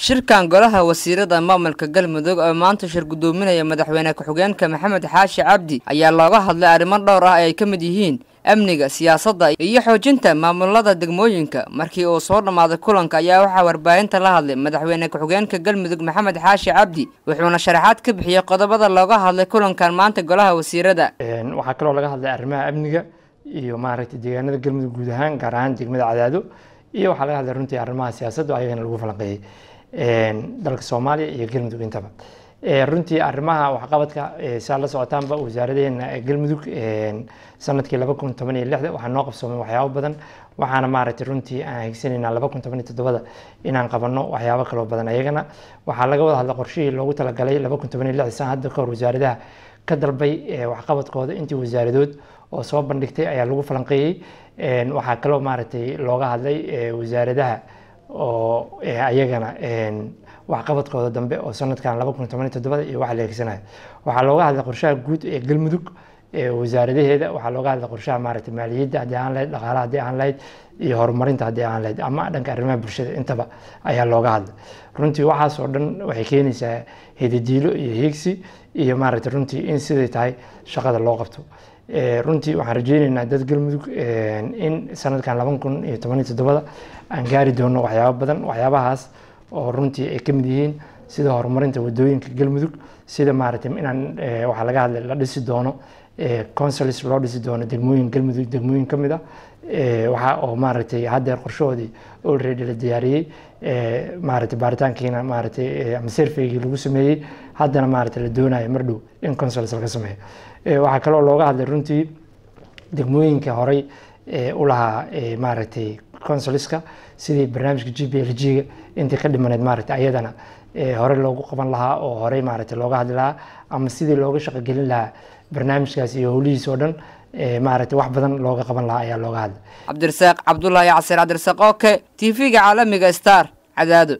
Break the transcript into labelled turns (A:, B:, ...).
A: shirkan golaha wasiirada maamulka galmudug oo maanta shir guddoominaya madaxweyne ku-xigeenka maxamed xaashi cabdi ayaa looga hadlay arrimo dhowr ah ay ka mid yihiin amniga siyaasadda iyo xoojinta maamulada degmooyinka markii uu soo dhammaaday kulanka ayaa waxaa warbaahinta la hadlay madaxweyne ku-xigeenka galmudug maxamed xaashi cabdi wuxuuna sharaxaad ka bixiyey qodobada looga hadlay kulankan maanta golaha wasiirada
B: waxaa kaloo laga hadlay arrimaha amniga iyo maaragtay deegaanada galmudug guud ahaan gaar ahaan degmada cadaado iyo waxaa laga hadlay runtii arrimaha siyaasadda ayagana lagu falanqeeyey
A: dalka
B: soomaaliya iyo galmudug intaba runtii arimaha waxqabadka saa la socotaanba wasaaradeena galmudug sanadkii laba kun toban iyo lixda waxaa noo qabsoomay waxyaabo badan waxaana maaragtay runtii aan higsanaynaa laba kun toban iyo toddobada inaan qabano waxyaabo kaloo badan ayagana waxaa laga wada hadla qorshihii loogu talagalay laba kun toban iyo lixda saan hadda kahor wasaaradaha ka dalbay waxqabadkooda intii wasaaradood oo soo bandhigtay ayaa lagu falanqeeyey waxaa kaloo maaragtay looga hadlay wasaaradaha oo ayagana waxqabadkooda dambe oo sanadkan laba kun tobaniyo toddobada iyo waxa la eegsanayo waxaa looga hadlay qorshaha guud ee galmudug wasaaradaheeda waxaa looga hadla qorshaha maaragtay maaliyadda haddii aan lahayd dhaqaalaha haddii aan lahayd iyo horumarinta haddii aan lahayd ama dhanka arrimaha bulshada intaba ayaa looga hadla runtii waxaasoo dhan waxay keenaysaa hedidiilo iyo hiigsi iyo maaragtay runtii in siday tahay shaqada loo qabto runtii waxaan rajeyneynaa dad galmudug in sanadkan laban kun iyo toban iyo toddobada aan gaari doono waxyaabo badan waxyaabahaas oo runtii ay ka mid yihiin sida horumarinta wadooyinka galmudug sida maaragtay inaan eh, waxaa laga hadlay la dhisi doono eh, consuls loo dhisi doono degmooyin galmudug degmooyin ka mid ah eh, waxaa oo maaragtay haddeer qorshahoodii already la diyaariyey maaragtay baaritaankiina maaragtay ama surveygii lagu sameeyey haddana maaragtay la doonayo mar dhow in consuls laga sameeyo waxaa kaloo looga hadlay runtii degmooyinka horey u lahaa maaragtay consulska sidii barnaamijka g b l g ga intii ka dhimaneed maaragta ayadana hore loogu qaban lahaa oo horey maaragta looga hadli lahaa ama sidii looga shaqogelin
A: lahaa barnaamijkaas iyo howlihiis oo dhan maaragta wax badan looga qaban lahaa ayaa looga hadlay cabdirasaaq cabdulaahi casiir cabdirasaaq oke t v-ga caalamiga star cadaado